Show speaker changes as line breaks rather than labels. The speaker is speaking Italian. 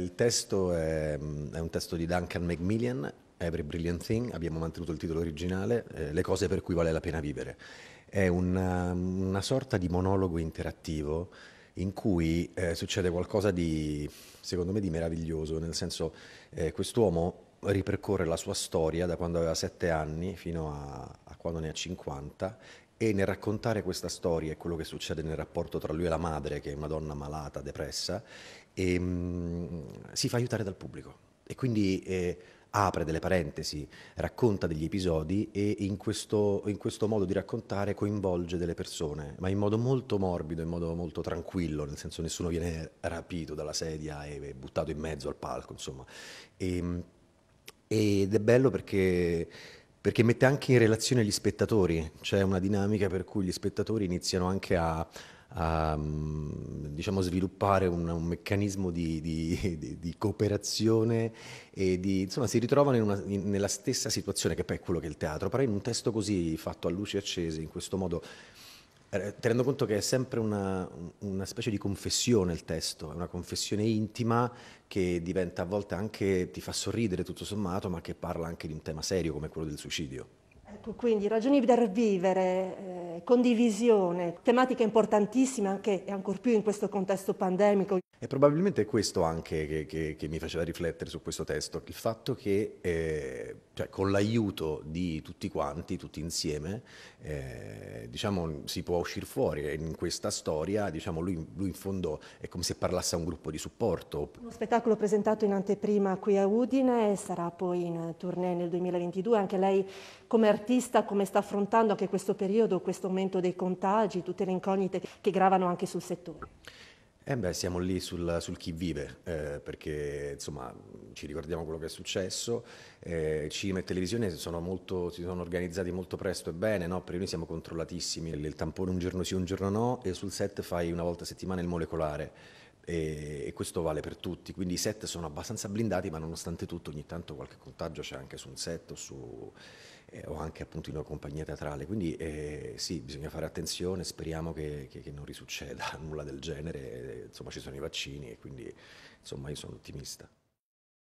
Il testo è, mm, è un testo di Duncan Macmillan, Every Brilliant Thing, abbiamo mantenuto il titolo originale, eh, Le cose per cui vale la pena vivere. È una, mm, una sorta di monologo interattivo in cui eh, succede qualcosa di, secondo me, di meraviglioso, nel senso eh, quest'uomo ripercorre la sua storia da quando aveva 7 anni fino a, a quando ne ha 50 e nel raccontare questa storia e quello che succede nel rapporto tra lui e la madre, che è una donna malata, depressa, e, ehm, mh, si fa aiutare dal pubblico. E quindi eh, apre delle parentesi, racconta degli episodi e in questo, in questo, modo di raccontare coinvolge delle persone, ma in modo molto morbido, in modo molto tranquillo, nel senso nessuno viene rapito dalla sedia e buttato in mezzo al palco, insomma. E, ehm, ed è bello perché perché mette anche in relazione gli spettatori, c'è una dinamica per cui gli spettatori iniziano anche a, a mm, diciamo, sviluppare un, un meccanismo di, di, di, di, cooperazione e di, insomma si ritrovano in una, in, nella stessa situazione che poi è quello che è il teatro, però in un testo così fatto a luci accese, in questo modo tenendo conto che è sempre una, una, specie di confessione il testo, è una confessione intima che diventa a volte anche, ti fa sorridere tutto sommato, ma che parla anche di un tema serio come quello del suicidio.
Ecco, quindi ragioni per vivere, eh, condivisione, tematiche importantissime anche e ancor più in questo contesto pandemico.
E probabilmente è questo anche che, che, che, mi faceva riflettere su questo testo, il fatto che eh, cioè, con l'aiuto di tutti quanti, tutti insieme, eh, diciamo, si può uscire fuori. In questa storia diciamo, lui, lui, in fondo è come se parlasse a un gruppo di supporto.
Uno spettacolo presentato in anteprima qui a Udine sarà poi in tournée nel 2022. Anche lei come artista come sta affrontando anche questo periodo, questo aumento dei contagi, tutte le incognite che gravano anche sul settore?
Eh beh, siamo lì sul, sul chi vive, eh, perché insomma ci ricordiamo quello che è successo, eh, cinema e televisione sono molto, si sono organizzati molto presto e bene, no? perché noi siamo controllatissimi, il tampone un giorno sì, un giorno no e sul set fai una volta a settimana il molecolare e, e, questo vale per tutti, quindi i set sono abbastanza blindati ma nonostante tutto ogni tanto qualche contagio c'è anche su un set o, su, eh, o anche appunto in una compagnia teatrale, quindi eh, sì bisogna fare attenzione, speriamo che, che, che non risucceda nulla del genere, insomma ci sono i vaccini e quindi insomma io sono ottimista.